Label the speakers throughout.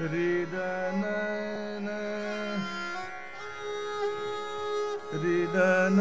Speaker 1: ृदन हृदन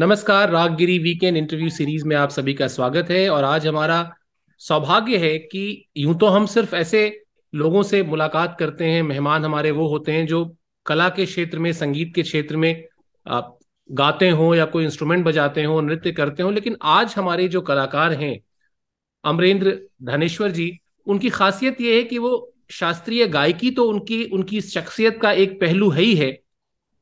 Speaker 2: नमस्कार रागगिरी weekend interview series में आप सभी का स्वागत है और आज हमारा सौभाग्य है कि यूं तो हम सिर्फ ऐसे लोगों से मुलाकात करते हैं मेहमान हमारे वो होते हैं जो कला के क्षेत्र में संगीत के क्षेत्र में आप गाते हों या कोई इंस्ट्रूमेंट बजाते हों नृत्य करते हों लेकिन आज हमारे जो कलाकार हैं अमरेंद्र धनेश्वर जी उनकी खासियत ये है कि वो शास्त्रीय गायकी तो उनकी उनकी शख्सियत का एक पहलू है ही है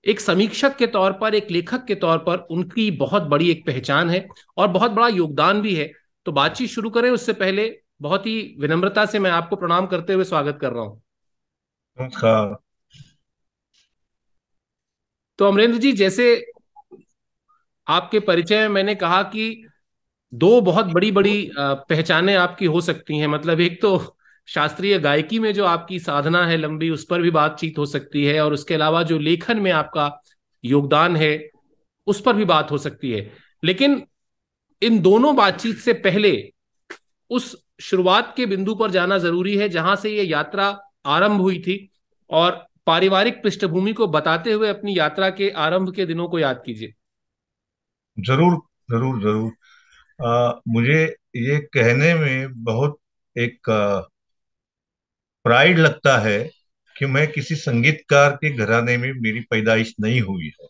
Speaker 2: एक समीक्षक के तौर पर एक लेखक के तौर पर उनकी बहुत बड़ी एक पहचान है और बहुत बड़ा योगदान भी है तो बातचीत शुरू करें उससे पहले बहुत ही विनम्रता से मैं आपको प्रणाम करते हुए स्वागत कर रहा
Speaker 1: हूं
Speaker 2: तो अमरेंद्र जी जैसे आपके परिचय में मैंने कहा कि दो बहुत बड़ी बड़ी पहचाने आपकी हो सकती हैं मतलब एक तो शास्त्रीय गायकी में जो आपकी साधना है लंबी उस पर भी बातचीत हो सकती है और उसके अलावा जो लेखन में आपका योगदान है उस पर भी बात हो सकती है लेकिन इन दोनों बातचीत से पहले उस शुरुआत के बिंदु पर जाना जरूरी है जहां से ये यात्रा आरंभ हुई थी और पारिवारिक पृष्ठभूमि को बताते हुए अपनी यात्रा के आरंभ के दिनों को याद कीजिए
Speaker 1: जरूर जरूर जरूर आ, मुझे ये कहने में बहुत एक प्राइड लगता है कि मैं किसी संगीतकार के घराने में मेरी पैदाइश नहीं हुई है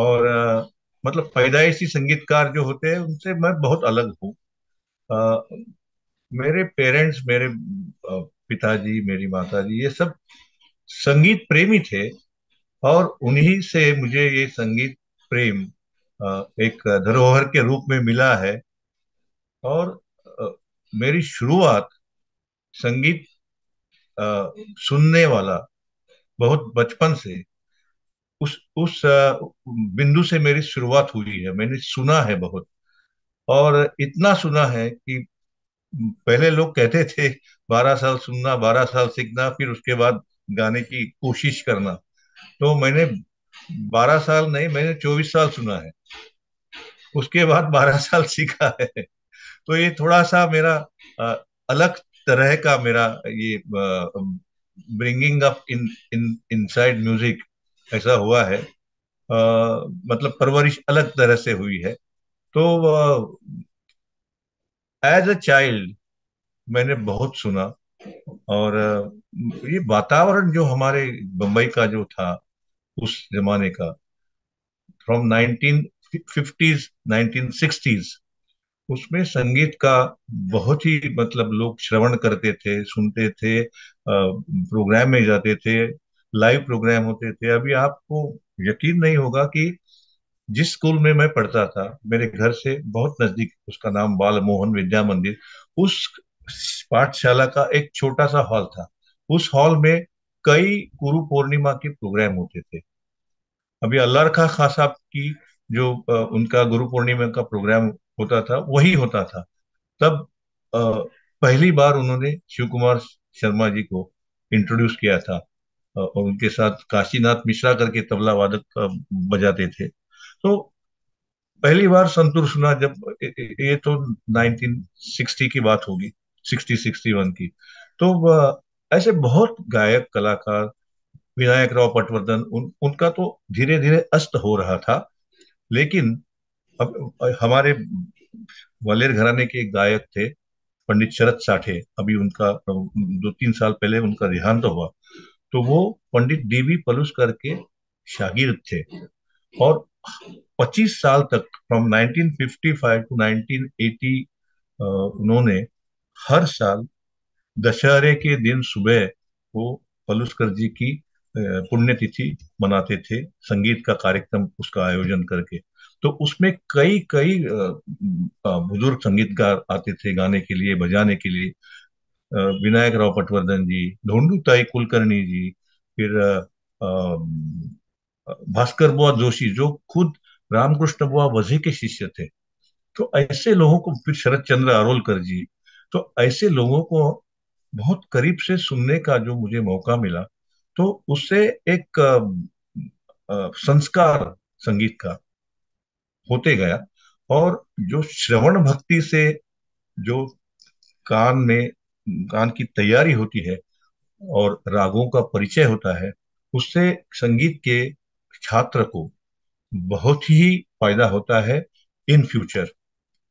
Speaker 1: और आ, मतलब पैदाइशी संगीतकार जो होते हैं उनसे मैं बहुत अलग हूँ मेरे पेरेंट्स मेरे पिताजी मेरी माताजी ये सब संगीत प्रेमी थे और उन्हीं से मुझे ये संगीत प्रेम एक धरोहर के रूप में मिला है और मेरी शुरुआत संगीत सुनने वाला बहुत बचपन से उस उस बिंदु से मेरी शुरुआत हुई है मैंने सुना है बहुत और इतना सुना है कि पहले लोग कहते थे बारह साल सुनना बारह साल सीखना फिर उसके बाद गाने की कोशिश करना तो मैंने बारह साल नहीं मैंने चौबीस साल सुना है उसके बाद बारह साल सीखा है तो ये थोड़ा सा मेरा अलग तरह का मेरा ये bringing up in in inside music ऐसा हुआ है uh, मतलब परवरिश अलग तरह से हुई है तो एज अ चाइल्ड मैंने बहुत सुना और uh, ये वातावरण जो हमारे बम्बई का जो था उस जमाने का from nineteen fifties nineteen sixties उसमें संगीत का बहुत ही मतलब लोग श्रवण करते थे सुनते थे प्रोग्राम में जाते थे लाइव प्रोग्राम होते थे अभी आपको यकीन नहीं होगा कि जिस स्कूल में मैं पढ़ता था मेरे घर से बहुत नजदीक उसका नाम बाल मोहन विद्या मंदिर उस पाठशाला का एक छोटा सा हॉल था उस हॉल में कई गुरु पूर्णिमा के प्रोग्राम होते थे अभी अल्लाह रखा खास साहब की जो उनका गुरु पूर्णिमा का प्रोग्राम होता था वही होता था तब आ, पहली बार उन्होंने शिव कुमार शर्मा जी को इंट्रोड्यूस किया था और उनके साथ काशीनाथ मिश्रा करके तबला वादक बजाते थे तो पहली बार संतूर सुना जब ये तो 1960 की बात होगी 60 61 की तो ऐसे बहुत गायक कलाकार विनायक राव पटवर्धन उन उनका तो धीरे धीरे अस्त हो रहा था लेकिन हमारे ग्वालियर घराने के एक गायक थे पंडित शरद साठे अभी उनका दो तीन साल पहले उनका देहांत तो हुआ तो वो पंडित डीवी पलुस करके शागिर थे और 25 साल तक फ्रॉम 1955 टू 1980 उन्होंने हर साल दशहरे के दिन सुबह वो पलुस्कर जी की पुण्यतिथि मनाते थे संगीत का कार्यक्रम उसका आयोजन करके तो उसमें कई कई बुजुर्ग संगीतकार आते थे गाने के लिए बजाने के लिए विनायक राव पटवर्धन जी ताई कुलकर्णी जी फिर भास्कर बुआ जोशी जो खुद रामकृष्ण बुआ वजह के शिष्य थे तो ऐसे लोगों को फिर शरद चंद्र अरोलकर जी तो ऐसे लोगों को बहुत करीब से सुनने का जो मुझे मौका मिला तो उससे एक आ, आ, संस्कार संगीत का होते गया और जो श्रवण भक्ति से जो कान में कान की तैयारी होती है और रागों का परिचय होता है उससे संगीत के छात्र को बहुत ही फायदा होता है इन फ्यूचर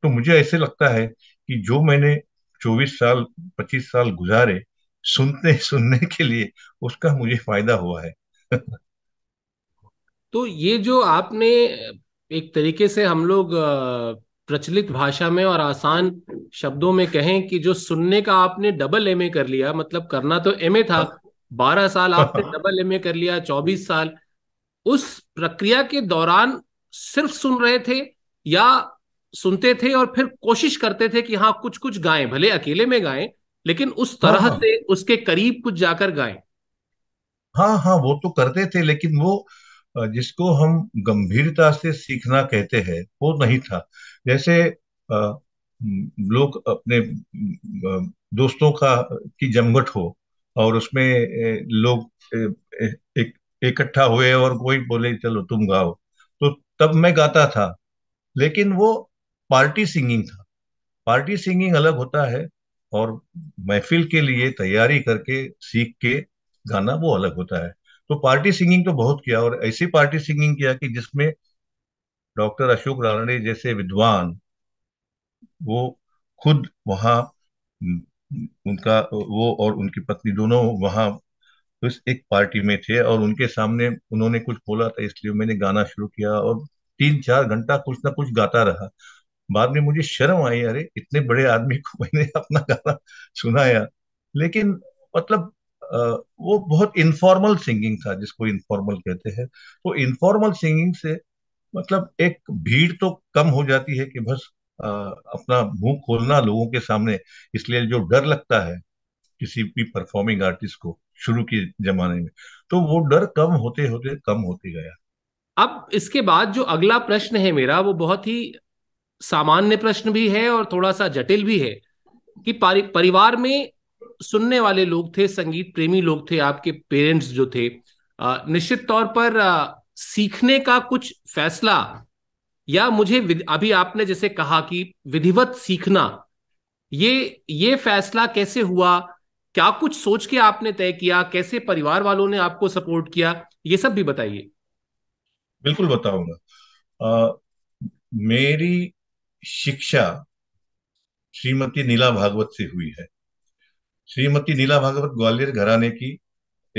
Speaker 1: तो मुझे ऐसे लगता है कि जो मैंने 24 साल 25 साल गुजारे सुनते सुनने के लिए उसका मुझे फायदा हुआ है
Speaker 2: तो ये जो आपने एक तरीके से हम लोग प्रचलित भाषा में और आसान शब्दों में कहें कि जो सुनने का आपने डबल एम कर लिया मतलब करना तो एम था हाँ। बारह साल आपने डबल एम कर लिया चौबीस साल उस प्रक्रिया के दौरान सिर्फ सुन रहे थे या सुनते थे और फिर कोशिश करते थे कि हाँ कुछ कुछ गाएं भले अकेले में गाएं लेकिन उस हाँ, तरह हाँ। से उसके करीब कुछ जाकर गाएं
Speaker 1: हाँ हाँ वो तो करते थे लेकिन वो जिसको हम गंभीरता से सीखना कहते हैं वो नहीं था जैसे लोग अपने दोस्तों का की जमघट हो और उसमें लोग एक इकट्ठा हुए और कोई बोले चलो तुम गाओ तो तब मैं गाता था लेकिन वो पार्टी सिंगिंग था पार्टी सिंगिंग अलग होता है और महफिल के लिए तैयारी करके सीख के गाना वो अलग होता है तो पार्टी सिंगिंग तो बहुत किया और ऐसी पार्टी सिंगिंग किया कि जिसमें डॉक्टर अशोक राणे जैसे विद्वान वो खुद वहां उनका वो और उनकी पत्नी दोनों वहाँ इस एक पार्टी में थे और उनके सामने उन्होंने कुछ बोला था इसलिए मैंने गाना शुरू किया और तीन चार घंटा कुछ ना कुछ गाता रहा बाद में मुझे शर्म आई अरे इतने बड़े आदमी को मैंने अपना गाना सुनाया लेकिन मतलब वो बहुत इनफॉर्मल सिंगिंग था जिसको इनफॉर्मल कहते हैं तो इनफॉर्मल सिंगिंग से मतलब एक भीड़ तो कम हो जाती है कि बस आ, अपना मुंह खोलना लोगों के सामने इसलिए जो डर लगता है किसी भी परफॉर्मिंग आर्टिस्ट को शुरू के जमाने में तो वो डर कम होते होते कम होते गया
Speaker 2: अब इसके बाद जो अगला प्रश्न है मेरा वो बहुत ही सामान्य प्रश्न भी है और थोड़ा सा जटिल भी है कि परिवार में सुनने वाले लोग थे संगीत प्रेमी लोग थे आपके पेरेंट्स जो थे निश्चित तौर पर सीखने का कुछ फैसला या मुझे अभी आपने जैसे कहा कि विधिवत सीखना ये ये फैसला कैसे हुआ क्या कुछ सोच के आपने तय किया कैसे परिवार वालों ने आपको सपोर्ट किया ये सब भी बताइए
Speaker 1: बिल्कुल बताऊंगा मेरी शिक्षा श्रीमती नीला भागवत से हुई है श्रीमती नीला भागवत ग्वालियर घराने की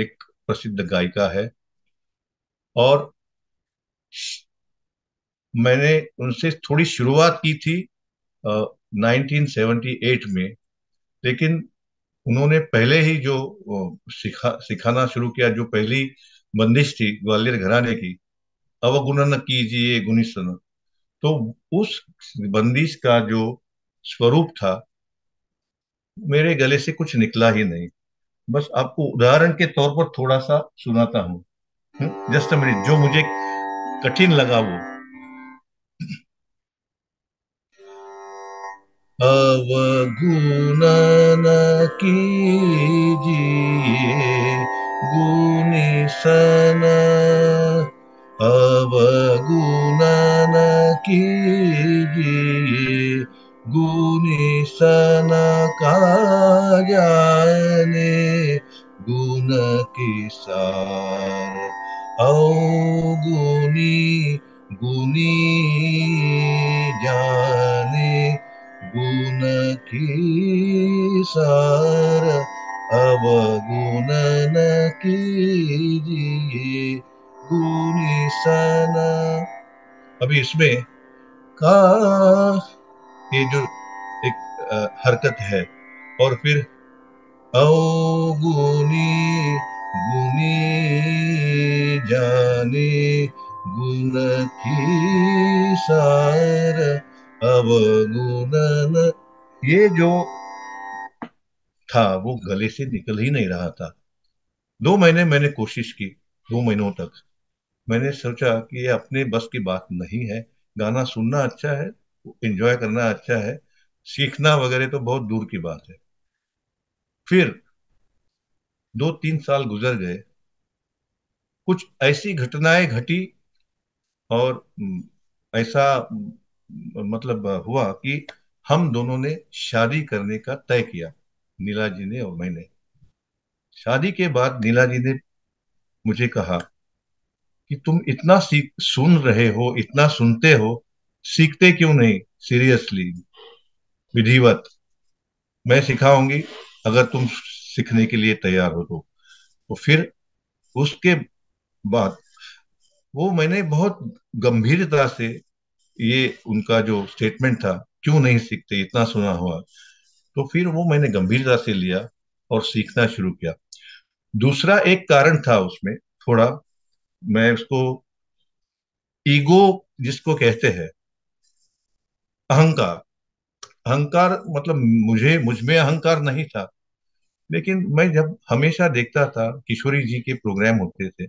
Speaker 1: एक प्रसिद्ध गायिका है और मैंने उनसे थोड़ी शुरुआत की थी आ, 1978 में लेकिन उन्होंने पहले ही जो सिखा सिखाना शुरू किया जो पहली बंदिश थी ग्वालियर घराने की अवगुणन कीजिए गुनिसन तो उस बंदिश का जो स्वरूप था मेरे गले से कुछ निकला ही नहीं बस आपको उदाहरण के तौर पर थोड़ा सा सुनाता हूं जस्ट मिनट जो मुझे कठिन लगा वो अवगुना न कीजिए गुनी सन अवगुना न कीजिए गुणेशन कार्याने गुण के सार अवगुणी गुणी जाने गुण की सार अवगुण न कीजिए गुणी सन अभी इसमें का ये जो एक आ, हरकत है और फिर अवगुनी गुनी जाने गुण की सार अवगुणन ये जो था वो गले से निकल ही नहीं रहा था दो महीने मैंने कोशिश की दो महीनों तक मैंने सोचा कि ये अपने बस की बात नहीं है गाना सुनना अच्छा है एंजॉय करना अच्छा है सीखना वगैरह तो बहुत दूर की बात है फिर दो तीन साल गुजर गए कुछ ऐसी घटनाएं घटी और ऐसा मतलब हुआ कि हम दोनों ने शादी करने का तय किया नीला जी ने और मैंने शादी के बाद नीला जी ने मुझे कहा कि तुम इतना सुन रहे हो इतना सुनते हो सीखते क्यों नहीं सीरियसली विधिवत मैं सिखाऊंगी अगर तुम सीखने के लिए तैयार हो तो तो फिर उसके बाद वो मैंने बहुत गंभीरता से ये उनका जो स्टेटमेंट था क्यों नहीं सीखते इतना सुना हुआ तो फिर वो मैंने गंभीरता से लिया और सीखना शुरू किया दूसरा एक कारण था उसमें थोड़ा मैं उसको ईगो जिसको कहते हैं अहंकार अहंकार मतलब मुझे मुझ में अहंकार नहीं था लेकिन मैं जब हमेशा देखता था किशोरी जी के प्रोग्राम होते थे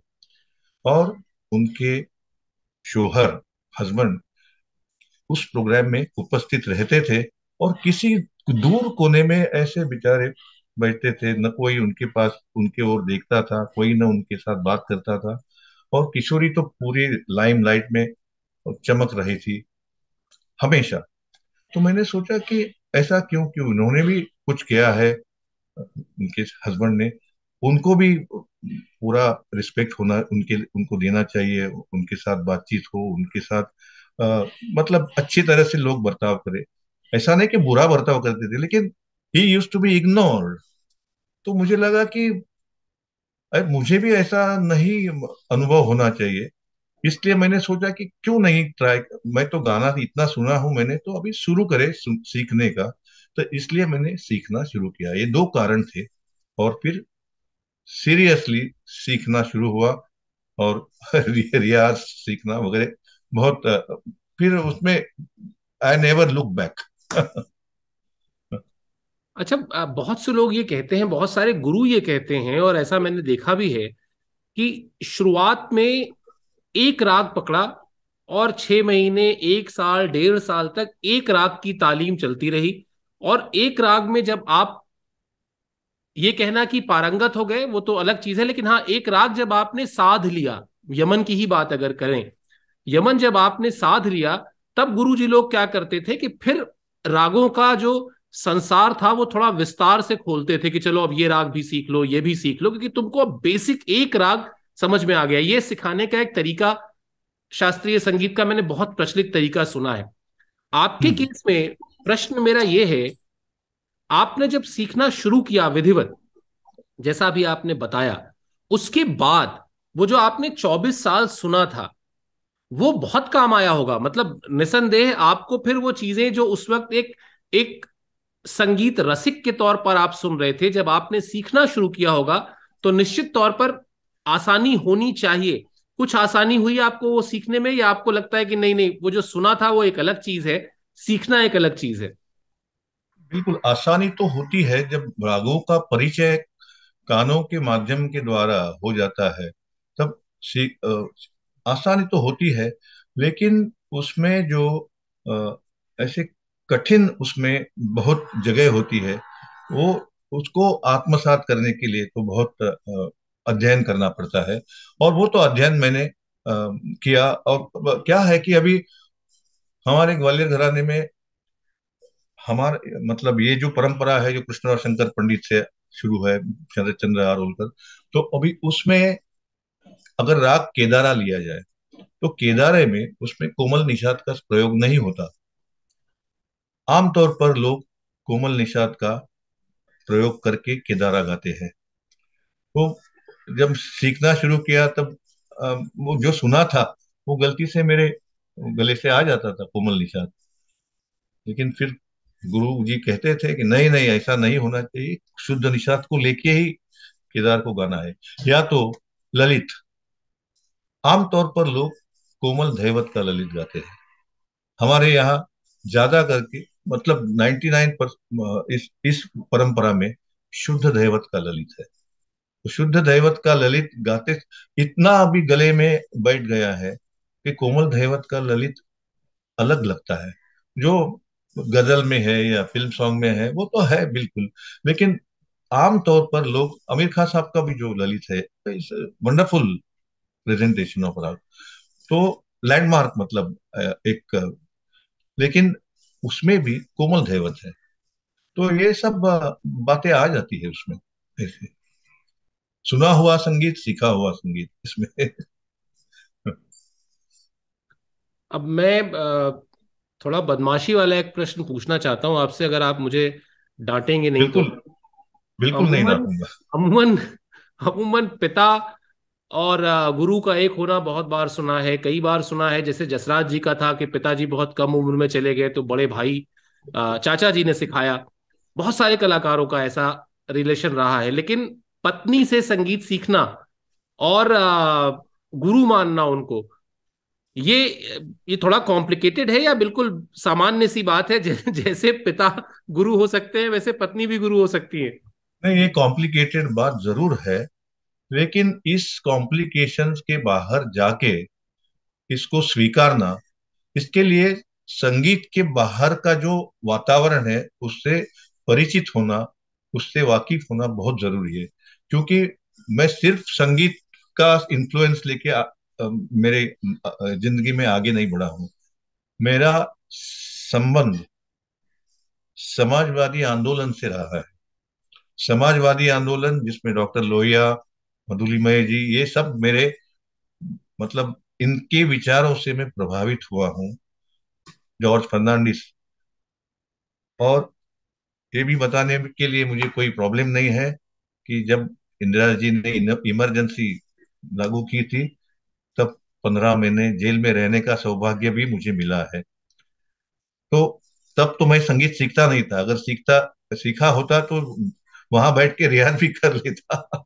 Speaker 1: और उनके शोहर हस्बैंड उस प्रोग्राम में उपस्थित रहते थे और किसी दूर कोने में ऐसे बेचारे बैठते थे न कोई उनके पास उनके ओर देखता था कोई न उनके साथ बात करता था और किशोरी तो पूरी लाइम लाइट में चमक रही थी हमेशा तो मैंने सोचा कि ऐसा क्यों क्यों उन्होंने भी कुछ किया है उनके हस्बैंड ने उनको भी पूरा रिस्पेक्ट होना उनके उनको देना चाहिए उनके साथ बातचीत हो उनके साथ आ, मतलब अच्छी तरह से लोग बर्ताव करें ऐसा नहीं कि बुरा बर्ताव करते थे लेकिन he used to be ignore तो मुझे लगा कि मुझे भी ऐसा नहीं अनुभव होना चाहिए इसलिए मैंने सोचा कि क्यों नहीं ट्राई मैं तो गाना इतना सुना हूं मैंने तो अभी शुरू करे सीखने का तो इसलिए मैंने सीखना शुरू किया ये दो कारण थे और फिर सीरियसली सीखना शुरू हुआ और रियाज सीखना वगैरह बहुत फिर उसमें आई नेवर लुक बैक
Speaker 2: अच्छा बहुत से लोग ये कहते हैं बहुत सारे गुरु ये कहते हैं और ऐसा मैंने देखा भी है कि शुरुआत में एक राग पकड़ा और छह महीने एक साल डेढ़ साल तक एक राग की तालीम चलती रही और एक राग में जब आप ये कहना कि पारंगत हो गए वो तो अलग चीज है लेकिन हाँ एक राग जब आपने साध लिया यमन की ही बात अगर करें यमन जब आपने साध लिया तब गुरु जी लोग क्या करते थे कि फिर रागों का जो संसार था वो थोड़ा विस्तार से खोलते थे कि चलो अब ये राग भी सीख लो ये भी सीख लो क्योंकि तुमको बेसिक एक राग समझ में आ गया ये सिखाने का एक तरीका शास्त्रीय संगीत का मैंने बहुत प्रचलित तरीका सुना है आपके हम्म। केस में प्रश्न मेरा ये है आपने जब सीखना शुरू किया विधिवत जैसा भी आपने बताया उसके बाद वो जो आपने 24 साल सुना था वो बहुत काम आया होगा मतलब निसंदेह आपको फिर वो चीजें जो उस वक्त एक एक संगीत रसिक के तौर पर आप सुन रहे थे जब आपने सीखना शुरू किया होगा तो निश्चित तौर पर आसानी होनी चाहिए कुछ आसानी हुई आपको वो सीखने में या आपको लगता है कि नहीं नहीं वो जो सुना था वो एक अलग चीज है सीखना एक अलग चीज है
Speaker 1: बिल्कुल आसानी तो होती है जब रागों का परिचय कानों के माध्यम के द्वारा हो जाता है तब आसानी तो होती है लेकिन उसमें जो आ, ऐसे कठिन उसमें बहुत जगह होती है वो उसको आत्मसात करने के लिए तो बहुत अध्ययन करना पड़ता है और वो तो अध्ययन मैंने किया और क्या है कि अभी हमारे ग्वालियर घराने में हमारे मतलब ये जो परंपरा है जो कृष्ण शंकर पंडित से शुरू है चंद्र चंद्र आरोलकर तो अभी उसमें अगर राग केदारा लिया जाए तो केदारे में उसमें कोमल निषाद का प्रयोग नहीं होता आमतौर पर लोग कोमल निषाद का प्रयोग करके केदारा गाते हैं तो जब सीखना शुरू किया तब वो जो सुना था वो गलती से मेरे गले से आ जाता था कोमल निषाद लेकिन फिर गुरु जी कहते थे कि नहीं नहीं ऐसा नहीं होना चाहिए शुद्ध निषाद को लेके ही केदार को गाना है या तो ललित आमतौर पर लोग कोमल धैवत का ललित गाते हैं हमारे यहाँ ज्यादा करके मतलब 99 पर इस इस परंपरा में शुद्ध धैवत का ललित है तो शुद्ध दैवत का ललित गाते इतना अभी गले में बैठ गया है कि कोमल दैवत का ललित अलग लगता है जो गजल में है या फिल्म सॉन्ग में है वो तो है बिल्कुल लेकिन आम तौर पर लोग आमिर खान साहब का भी जो ललित है वंडरफुल प्रेजेंटेशन ऑफ राग तो लैंडमार्क तो मतलब एक लेकिन उसमें भी कोमल दैवत है तो ये सब बातें आ जाती है उसमें ऐसे सुना हुआ संगीत सीखा हुआ संगीत इसमें
Speaker 2: अब मैं थोड़ा बदमाशी वाला एक प्रश्न पूछना चाहता हूँ आपसे अगर आप मुझे डांटेंगे नहीं बिल्कुल, तो बिल्कुल नहीं डांटूंगा अमूमन अमूमन पिता और गुरु का एक होना बहुत बार सुना है कई बार सुना है जैसे जसराज जी का था कि पिताजी बहुत कम उम्र में चले गए तो बड़े भाई चाचा जी ने सिखाया बहुत सारे कलाकारों का ऐसा रिलेशन रहा है लेकिन पत्नी से संगीत सीखना और गुरु मानना उनको ये ये थोड़ा कॉम्प्लिकेटेड है या बिल्कुल सामान्य सी बात है जै, जैसे पिता गुरु हो सकते हैं वैसे पत्नी भी गुरु हो सकती है
Speaker 1: नहीं ये कॉम्प्लिकेटेड बात जरूर है लेकिन इस कॉम्प्लिकेशंस के बाहर जाके इसको स्वीकारना इसके लिए संगीत के बाहर का जो वातावरण है उससे परिचित होना उससे वाकिफ होना बहुत जरूरी है क्योंकि मैं सिर्फ संगीत का इन्फ्लुएंस लेके मेरे जिंदगी में आगे नहीं बढ़ा हूं मेरा संबंध समाजवादी आंदोलन से रहा है समाजवादी आंदोलन जिसमें डॉक्टर लोहिया मधुलीमय जी ये सब मेरे मतलब इनके विचारों से मैं प्रभावित हुआ हूं जॉर्ज फर्नांडिस और ये भी बताने के लिए मुझे कोई प्रॉब्लम नहीं है कि जब इंदिरा जी ने इमरजेंसी लागू की थी तब पंद्रह महीने जेल में रहने का सौभाग्य भी मुझे मिला है तो तब तो मैं संगीत सीखता नहीं था अगर सीखता सीखा होता तो वहां बैठ के रियाज भी कर लेता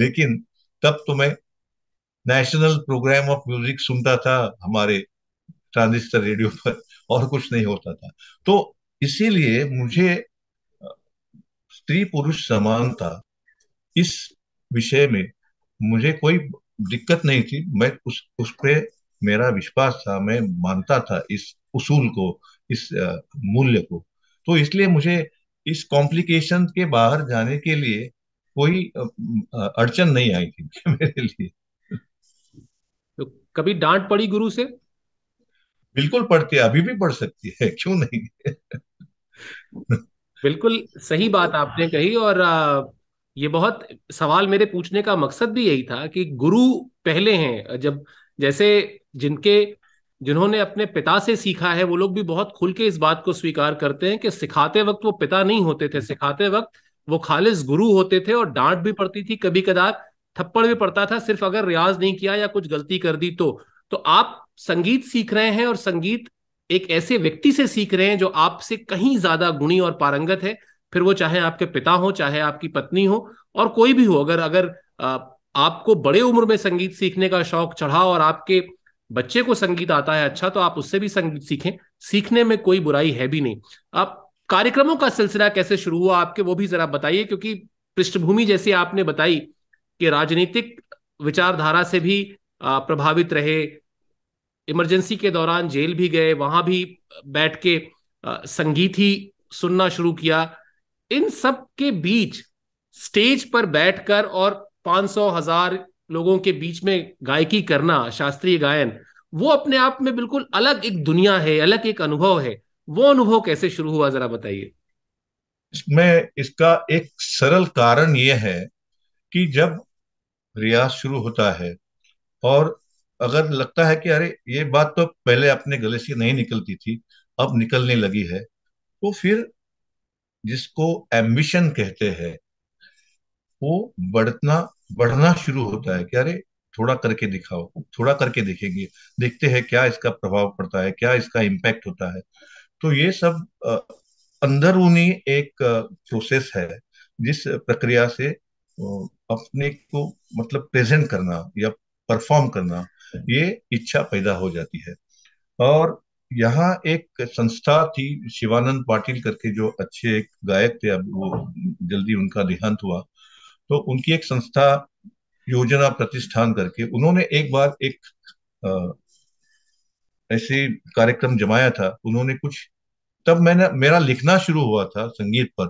Speaker 1: लेकिन तब तो मैं नेशनल प्रोग्राम ऑफ म्यूजिक सुनता था हमारे ट्रांजिस्टर रेडियो पर और कुछ नहीं होता था तो इसीलिए मुझे स्त्री पुरुष समानता इस विषय में मुझे कोई दिक्कत नहीं थी मैं उस उस पर मेरा विश्वास था मैं मानता था इस उसूल को इस मूल्य को तो इसलिए मुझे इस कॉम्प्लिकेशन के बाहर जाने के लिए कोई अड़चन नहीं आई थी मेरे लिए तो कभी डांट पड़ी गुरु से बिल्कुल पड़ती है अभी भी पड़ सकती है क्यों नहीं
Speaker 2: बिल्कुल सही बात आपने कही और ये बहुत सवाल मेरे पूछने का मकसद भी यही था कि गुरु पहले हैं जब जैसे जिनके जिन्होंने अपने पिता से सीखा है वो लोग भी बहुत खुल के इस बात को स्वीकार करते हैं कि सिखाते वक्त वो पिता नहीं होते थे सिखाते वक्त वो खालिज गुरु होते थे और डांट भी पड़ती थी कभी कदार थप्पड़ भी पड़ता था सिर्फ अगर रियाज नहीं किया या कुछ गलती कर दी तो तो आप संगीत सीख रहे हैं और संगीत एक ऐसे व्यक्ति से सीख रहे हैं जो आपसे कहीं ज्यादा गुणी और पारंगत है फिर वो चाहे आपके पिता हो चाहे आपकी पत्नी हो और कोई भी हो अगर अगर आपको बड़े उम्र में संगीत सीखने का शौक चढ़ा और आपके बच्चे को संगीत आता है अच्छा तो आप उससे भी संगीत सीखें सीखने में कोई बुराई है भी नहीं आप कार्यक्रमों का सिलसिला कैसे शुरू हुआ आपके वो भी जरा बताइए क्योंकि पृष्ठभूमि जैसे आपने बताई कि राजनीतिक विचारधारा से भी प्रभावित रहे इमरजेंसी के दौरान जेल भी गए वहां भी बैठ के संगीत ही सुनना शुरू किया इन सब के बीच स्टेज पर बैठकर और पांच सौ हजार लोगों के बीच में गायकी करना शास्त्रीय गायन वो अपने आप में बिल्कुल अलग एक दुनिया है अलग एक अनुभव है वो अनुभव कैसे शुरू हुआ जरा बताइए
Speaker 1: इसमें इसका एक सरल कारण यह है कि जब रियाज शुरू होता है और अगर लगता है कि अरे ये बात तो पहले अपने गले से नहीं निकलती थी अब निकलने लगी है तो फिर जिसको एम्बिशन कहते हैं वो बढ़ना बढ़ना शुरू होता है कि अरे थोड़ा करके दिखाओ थोड़ा करके देखेंगे देखते हैं क्या इसका प्रभाव पड़ता है क्या इसका इम्पैक्ट होता है तो ये सब अंदरूनी एक प्रोसेस है जिस प्रक्रिया से अपने को मतलब प्रेजेंट करना या परफॉर्म करना ये इच्छा पैदा हो जाती है और यहाँ एक संस्था थी शिवानंद पाटिल करके जो अच्छे एक गायक थे अब वो जल्दी उनका देहांत हुआ तो उनकी एक संस्था योजना प्रतिष्ठान करके उन्होंने एक बार एक ऐसे कार्यक्रम जमाया था उन्होंने कुछ तब मैंने मेरा लिखना शुरू हुआ था संगीत पर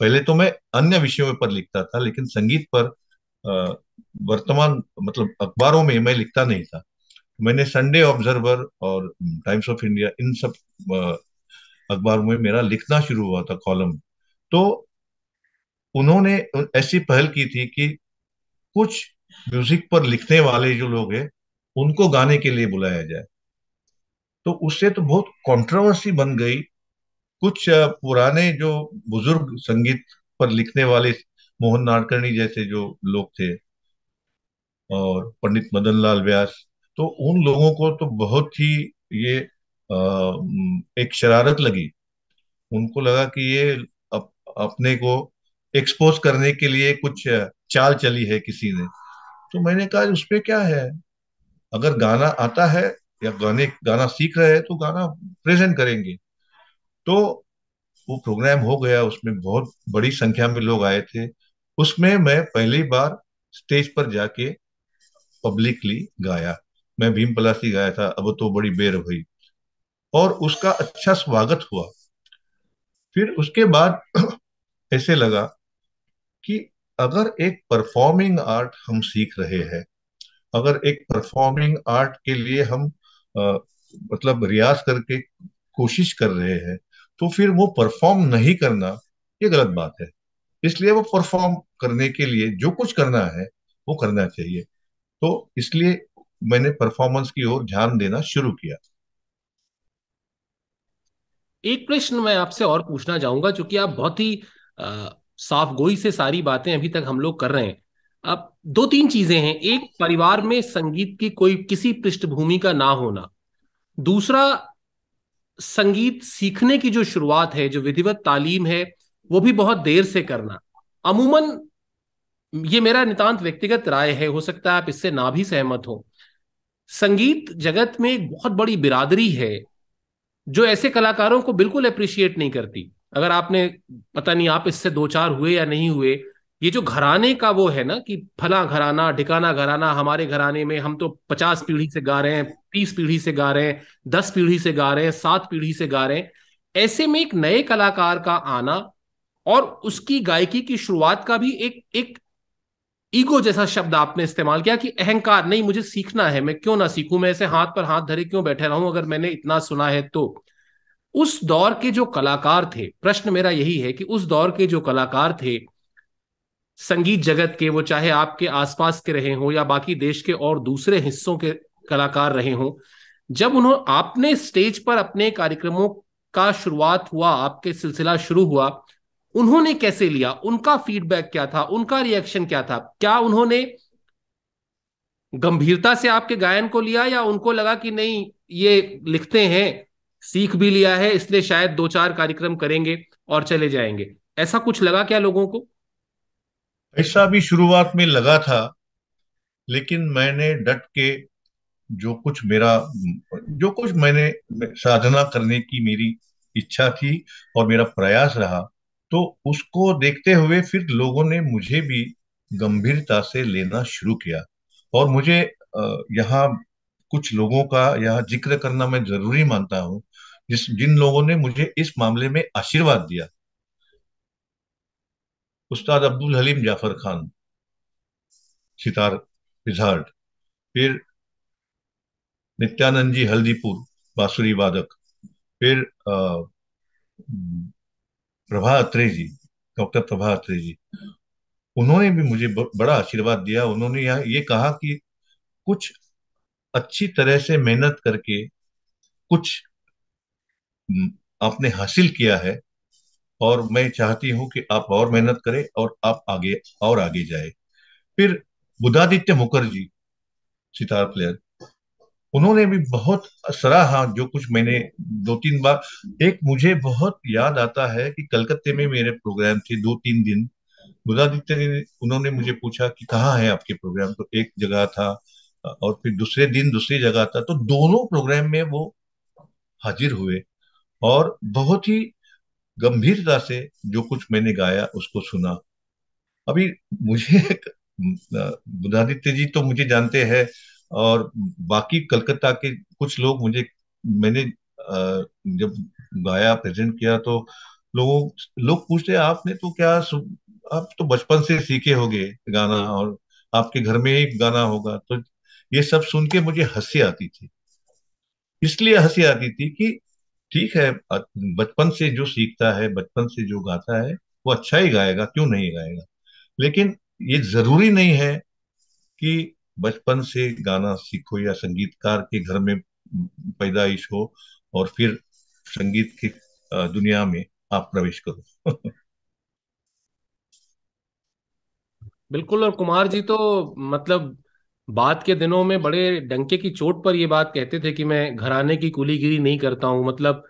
Speaker 1: पहले तो मैं अन्य विषयों पर लिखता था लेकिन संगीत पर वर्तमान मतलब अखबारों में मैं लिखता नहीं था मैंने संडे ऑब्जर्वर और टाइम्स ऑफ इंडिया इन सब अखबारों में मेरा लिखना शुरू हुआ था कॉलम तो उन्होंने ऐसी पहल की थी कि कुछ म्यूजिक पर लिखने वाले जो लोग हैं उनको गाने के लिए बुलाया जाए तो उससे तो बहुत कंट्रोवर्सी बन गई कुछ पुराने जो बुजुर्ग संगीत पर लिखने वाले मोहन नाडकर्णी जैसे जो लोग थे और पंडित मदन लाल व्यास तो उन लोगों को तो बहुत ही ये एक शरारत लगी उनको लगा कि ये अप, अपने को एक्सपोज करने के लिए कुछ चाल चली है किसी ने तो मैंने कहा उस पर क्या है अगर गाना आता है या गाने गाना सीख रहे हैं तो गाना प्रेजेंट करेंगे तो वो प्रोग्राम हो गया उसमें बहुत बड़ी संख्या में लोग आए थे उसमें मैं पहली बार स्टेज पर जाके पब्लिकली गाया मैं भीम पलासी गया था अब तो बड़ी बेर भई और उसका अच्छा स्वागत हुआ फिर उसके बाद ऐसे लगा कि अगर एक परफॉर्मिंग आर्ट हम सीख रहे हैं अगर एक परफॉर्मिंग आर्ट के लिए हम आ, मतलब रियाज करके कोशिश कर रहे हैं तो फिर वो परफॉर्म नहीं करना ये गलत बात है इसलिए वो परफॉर्म करने के लिए जो कुछ करना है वो करना चाहिए तो इसलिए मैंने परफॉर्मेंस की ओर ध्यान देना शुरू किया
Speaker 2: एक प्रश्न मैं आपसे और पूछना चाहूंगा चूंकि आप बहुत ही आ, साफ गोई से सारी बातें अभी तक हम लोग कर रहे हैं अब दो तीन चीजें हैं एक परिवार में संगीत की कोई किसी पृष्ठभूमि का ना होना दूसरा संगीत सीखने की जो शुरुआत है जो विधिवत तालीम है वो भी बहुत देर से करना अमूमन ये मेरा नितांत व्यक्तिगत राय है हो सकता है आप इससे ना भी सहमत हो संगीत जगत में एक बहुत बड़ी बिरादरी है जो ऐसे कलाकारों को बिल्कुल अप्रिशिएट नहीं करती अगर आपने पता नहीं आप इससे दो चार हुए या नहीं हुए ये जो घराने का वो है ना कि फला घराना ढिकाना घराना हमारे घराने में हम तो पचास पीढ़ी से गा रहे हैं तीस पीढ़ी से गा रहे हैं दस पीढ़ी से गा रहे हैं सात पीढ़ी से गा रहे हैं ऐसे में एक नए कलाकार का आना और उसकी गायकी की शुरुआत का भी एक एक ईगो जैसा शब्द आपने इस्तेमाल किया कि अहंकार नहीं मुझे सीखना है मैं क्यों ना सीखूं मैं ऐसे हाथ पर हाथ धरे क्यों बैठे रहूं अगर मैंने इतना सुना है तो उस दौर के जो कलाकार थे प्रश्न मेरा यही है कि उस दौर के जो कलाकार थे संगीत जगत के वो चाहे आपके आसपास के रहे हों या बाकी देश के और दूसरे हिस्सों के कलाकार रहे हों जब उन्होंने आपने स्टेज पर अपने कार्यक्रमों का शुरुआत हुआ आपके सिलसिला शुरू हुआ उन्होंने कैसे लिया उनका फीडबैक क्या था उनका रिएक्शन क्या था क्या उन्होंने गंभीरता से आपके गायन को लिया या उनको लगा कि नहीं ये लिखते हैं सीख भी लिया है इसलिए शायद दो चार कार्यक्रम करेंगे और चले जाएंगे ऐसा कुछ लगा क्या लोगों को
Speaker 1: ऐसा भी शुरुआत में लगा था लेकिन मैंने डट के जो कुछ मेरा जो कुछ मैंने साधना करने की मेरी इच्छा थी और मेरा प्रयास रहा तो उसको देखते हुए फिर लोगों ने मुझे भी गंभीरता से लेना शुरू किया और मुझे यहाँ कुछ लोगों का यहाँ जिक्र करना मैं जरूरी मानता हूं जिस जिन लोगों ने मुझे इस मामले में आशीर्वाद दिया उस्ताद अब्दुल हलीम जाफर खान सितार रिजार्ड फिर नित्यानंद जी हल्दीपुर बासुरी वादक फिर आ, प्रभा अत्रे जी डॉक्टर प्रभा अत्रे जी उन्होंने भी मुझे बड़ा आशीर्वाद दिया उन्होंने यह ये कहा कि कुछ अच्छी तरह से मेहनत करके कुछ आपने हासिल किया है और मैं चाहती हूं कि आप और मेहनत करें और आप आगे और आगे जाए फिर बुधादित्य मुखर्जी सितार प्लेयर उन्होंने भी बहुत सराहा जो कुछ मैंने दो तीन बार एक मुझे बहुत याद आता है कि कलकत्ते में मेरे प्रोग्राम थे दो तीन दिन बुधादित्य ने उन्होंने मुझे पूछा कि कहाँ है आपके प्रोग्राम तो एक जगह था और फिर दूसरे दिन दूसरी जगह था तो दोनों प्रोग्राम में वो हाजिर हुए और बहुत ही गंभीरता से जो कुछ मैंने गाया उसको सुना अभी मुझे बुधादित्य जी तो मुझे जानते हैं और बाकी कलकत्ता के कुछ लोग मुझे मैंने जब गाया प्रेजेंट किया तो लोगों लोग पूछते आपने तो क्या आप तो बचपन से सीखे होगे गाना और आपके घर में ही गाना होगा तो ये सब सुन के मुझे हंसी आती थी इसलिए हंसी आती थी कि ठीक है बचपन से जो सीखता है बचपन से जो गाता है वो अच्छा ही गाएगा क्यों नहीं गाएगा लेकिन ये जरूरी नहीं है कि बचपन से गाना सीखो या संगीतकार के घर में पैदाइश हो और फिर संगीत की दुनिया में आप प्रवेश करो
Speaker 2: बिल्कुल और कुमार जी तो मतलब बाद के दिनों में बड़े डंके की चोट पर ये बात कहते थे कि मैं घराने की कुलीगिरी नहीं करता हूं मतलब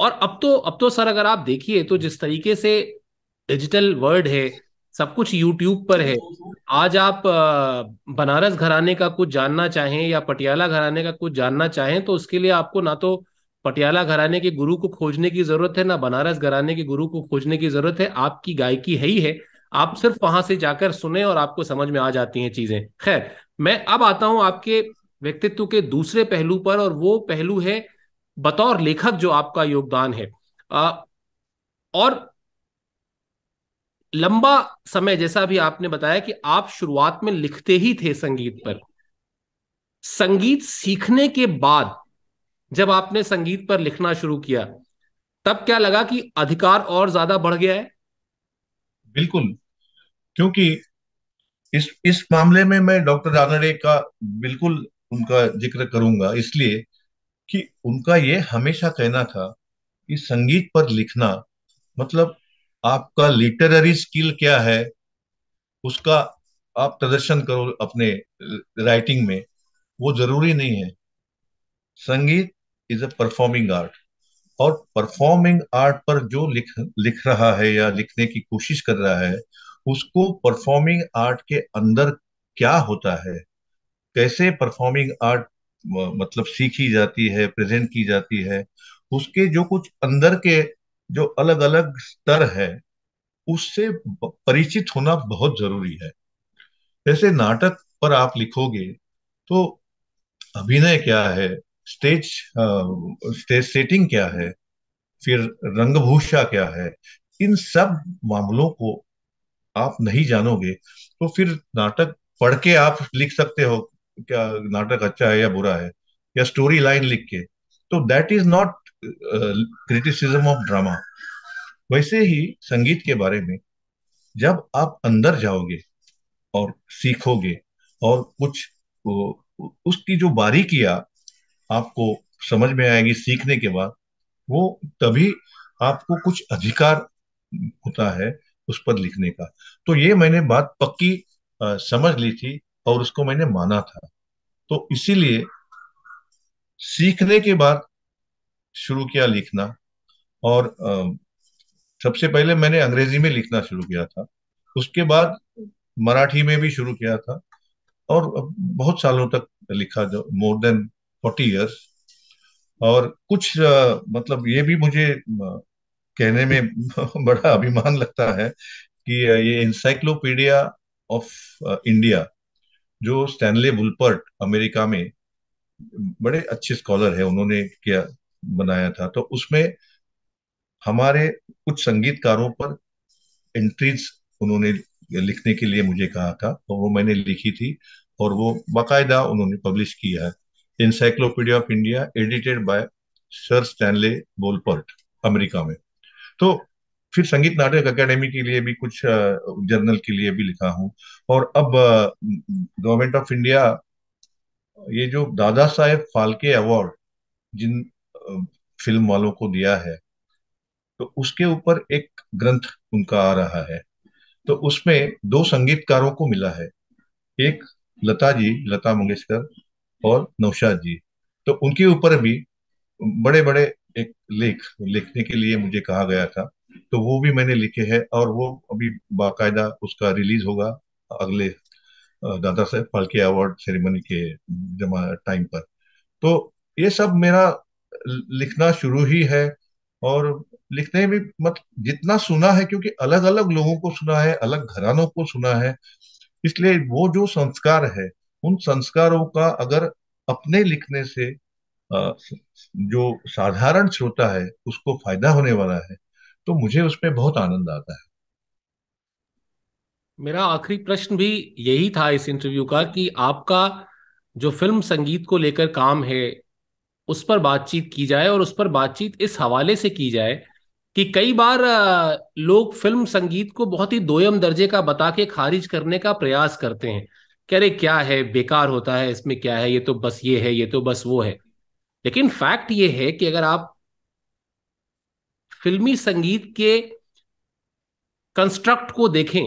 Speaker 2: और अब तो अब तो सर अगर आप देखिए तो जिस तरीके से डिजिटल वर्ल्ड है सब कुछ यूट्यूब पर है आज आप बनारस घराने का कुछ जानना चाहें या पटियाला घराने का कुछ जानना चाहें तो उसके लिए आपको ना तो पटियाला घराने के गुरु को खोजने की जरूरत है ना बनारस घराने के गुरु को खोजने की जरूरत है आपकी गायकी है ही है आप सिर्फ वहां से जाकर सुने और आपको समझ में आ जाती हैं चीजें खैर मैं अब आता हूं आपके व्यक्तित्व के दूसरे पहलू पर और वो पहलू है बतौर लेखक जो आपका योगदान है आ, और लंबा समय जैसा भी आपने बताया कि आप शुरुआत में लिखते ही थे संगीत पर संगीत सीखने के बाद जब आपने संगीत पर लिखना शुरू किया तब क्या लगा कि अधिकार और ज्यादा बढ़ गया है बिल्कुल क्योंकि
Speaker 1: इस इस मामले में मैं डॉक्टर रानडे का बिल्कुल उनका जिक्र करूंगा इसलिए कि उनका ये हमेशा कहना था कि संगीत पर लिखना मतलब आपका लिटररी स्किल क्या है उसका आप प्रदर्शन करो अपने राइटिंग में वो जरूरी नहीं है संगीत इज अ परफॉर्मिंग आर्ट और परफॉर्मिंग आर्ट पर जो लिख लिख रहा है या लिखने की कोशिश कर रहा है उसको परफॉर्मिंग आर्ट के अंदर क्या होता है कैसे परफॉर्मिंग आर्ट मतलब सीखी जाती है प्रेजेंट की जाती है उसके जो कुछ अंदर के जो अलग अलग स्तर है उससे परिचित होना बहुत जरूरी है जैसे नाटक पर आप लिखोगे तो अभिनय क्या है स्टेज स्टेज सेटिंग क्या है फिर रंगभूषा क्या है इन सब मामलों को आप नहीं जानोगे तो फिर नाटक पढ़ के आप लिख सकते हो क्या नाटक अच्छा है या बुरा है या स्टोरी लाइन लिख के तो that is not criticism of drama वैसे ही संगीत के बारे में जब आप अंदर जाओगे और सीखोगे और कुछ उसकी जो बारीकियां आपको समझ में आएगी सीखने के बाद वो तभी आपको कुछ अधिकार होता है उस पर लिखने का तो ये मैंने बात पक्की आ, समझ ली थी और उसको मैंने माना था तो इसीलिए सीखने के बाद शुरू किया लिखना और सबसे पहले मैंने अंग्रेजी में लिखना शुरू किया था उसके बाद मराठी में भी शुरू किया था और बहुत सालों तक लिखा जो मोर देन फोर्टी ईयर्स और कुछ मतलब ये भी मुझे कहने में बड़ा अभिमान लगता है कि ये इंसाइक्लोपीडिया ऑफ इंडिया जो स्टैनले बुलपर्ट अमेरिका में बड़े अच्छे स्कॉलर है उन्होंने किया बनाया था तो उसमें हमारे कुछ संगीतकारों पर एंट्रीज उन्होंने लिखने के लिए मुझे कहा था तो वो मैंने लिखी थी और वो बाकायदा उन्होंने पब्लिश किया है encyclopedia of India edited by sir Stanley Wolpert America में तो फिर संगीत नाटक अकेडमी के लिए भी कुछ जर्नल के लिए भी लिखा हूँ और अब गवर्नमेंट ऑफ इंडिया ये जो दादा साहेब फालके अवार्ड जिन फिल्म वालों को दिया है तो उसके ऊपर एक ग्रंथ उनका आ रहा है तो उसमें दो संगीतकारों को मिला है एक लता जी लता मंगेशकर और नौशाद जी तो उनके ऊपर भी बड़े बड़े एक लेख लिखने के लिए मुझे कहा गया था तो वो भी मैंने लिखे हैं और वो अभी बाकायदा उसका रिलीज होगा अगले दादा साहब फाल्के अवार्ड सेरेमनी के जमा टाइम पर तो ये सब मेरा लिखना शुरू ही है और लिखने में मत जितना सुना है क्योंकि अलग अलग लोगों को सुना है अलग घरानों को सुना है इसलिए वो जो संस्कार है उन संस्कारों का अगर अपने लिखने से जो साधारण श्रोता है उसको फायदा होने वाला है तो मुझे उसमें बहुत आनंद आता है
Speaker 2: मेरा आखिरी प्रश्न भी यही था इस इंटरव्यू का कि आपका जो फिल्म संगीत को लेकर काम है उस पर बातचीत की जाए और उस पर बातचीत इस हवाले से की जाए कि कई बार लोग फिल्म संगीत को बहुत ही दोयम दर्जे का बता के खारिज करने का प्रयास करते हैं कि अरे क्या है बेकार होता है इसमें क्या है ये तो बस ये है ये तो बस वो है लेकिन फैक्ट ये है कि अगर आप फिल्मी संगीत के कंस्ट्रक्ट को देखें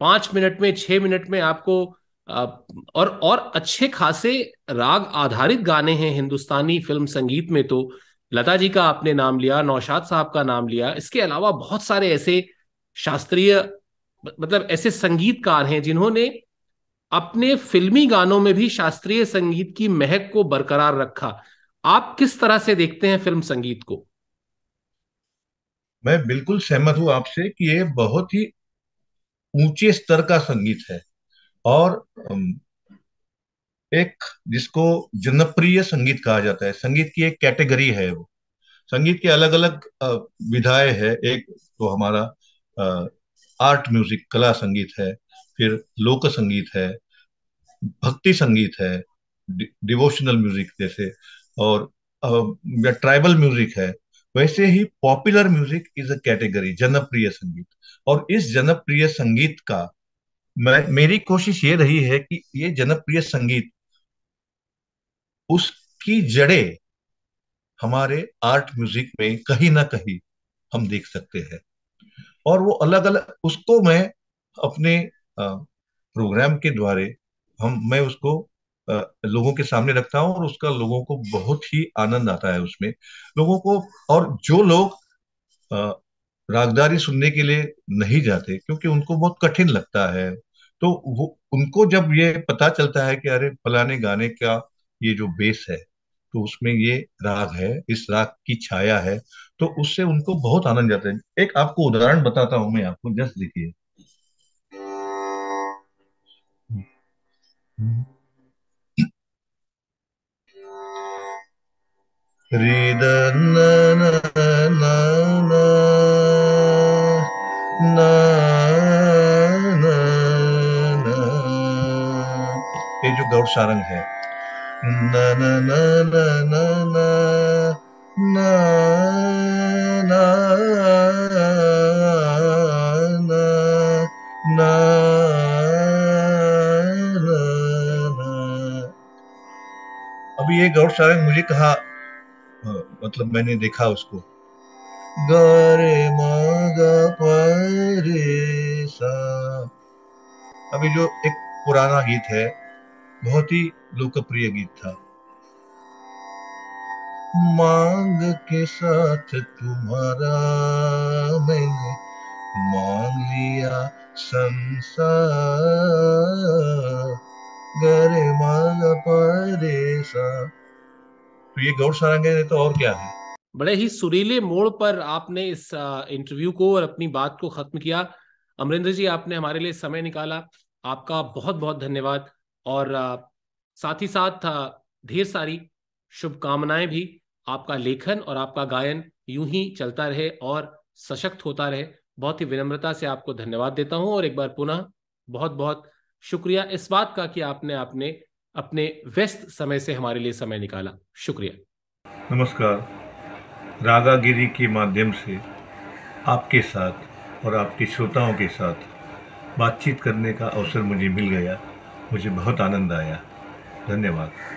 Speaker 2: पांच मिनट में छह मिनट में आपको और और अच्छे खासे राग आधारित गाने हैं हिंदुस्तानी फिल्म संगीत में तो लता जी का आपने नाम लिया नौशाद साहब का नाम लिया इसके अलावा बहुत सारे ऐसे शास्त्रीय मतलब ऐसे संगीतकार हैं जिन्होंने अपने फिल्मी गानों में भी शास्त्रीय संगीत की महक को बरकरार रखा आप किस तरह से देखते हैं फिल्म संगीत को
Speaker 1: मैं बिल्कुल सहमत हूं आपसे कि ये बहुत ही ऊंचे स्तर का संगीत है और एक जिसको जनप्रिय संगीत कहा जाता है संगीत की एक कैटेगरी है वो संगीत के अलग अलग विधाएं है एक तो हमारा आर्ट म्यूजिक कला संगीत है फिर लोक संगीत है भक्ति संगीत है डिवोशनल म्यूजिक जैसे और या ट्राइबल म्यूजिक है वैसे ही popular music is a category जनप्रिय संगीत और इस जनप्रिय संगीत का मेरी कोशिश ये रही है कि ये जनप्रिय संगीत उसकी जड़े हमारे आर्ट म्यूजिक में कहीं ना कहीं हम देख सकते हैं और वो अलग अलग उसको मैं अपने प्रोग्राम के द्वारे हम मैं उसको लोगों के सामने रखता हूँ और उसका लोगों को बहुत ही आनंद आता है उसमें लोगों को और जो लोग रागदारी सुनने के लिए नहीं जाते क्योंकि उनको बहुत कठिन लगता है तो वो उनको जब ये पता चलता है कि अरे फलाने गाने का ये जो बेस है तो उसमें ये राग है इस राग की छाया है तो उससे उनको बहुत आनंद आता है एक आपको उदाहरण बताता हूं मैं आपको जस्ट देखिए न न गौर सारंग है अभी ये गौर सारंग मुझे कहा मतलब मैंने देखा उसको गरे अभी जो एक पुराना गीत है बहुत ही लोकप्रिय गीत था मांग के साथ तुम्हारा मैंने मांग लिया संसार मांग
Speaker 2: तो ये गौर सारंगे तो और क्या है बड़े ही सुरीले मोड़ पर आपने इस इंटरव्यू को और अपनी बात को खत्म किया अमरिंदर जी आपने हमारे लिए समय निकाला आपका बहुत बहुत धन्यवाद और साथ ही साथ ढेर सारी शुभकामनाएं भी आपका लेखन और आपका गायन यूं ही चलता रहे और सशक्त होता रहे बहुत ही विनम्रता से आपको धन्यवाद देता हूं और एक बार पुनः बहुत बहुत शुक्रिया इस बात का कि आपने आपने अपने व्यस्त समय से हमारे लिए समय निकाला शुक्रिया
Speaker 1: नमस्कार रागागिरी के माध्यम से आपके साथ और आपके श्रोताओं के साथ बातचीत करने का अवसर मुझे मिल गया मुझे बहुत आनंद आया धन्यवाद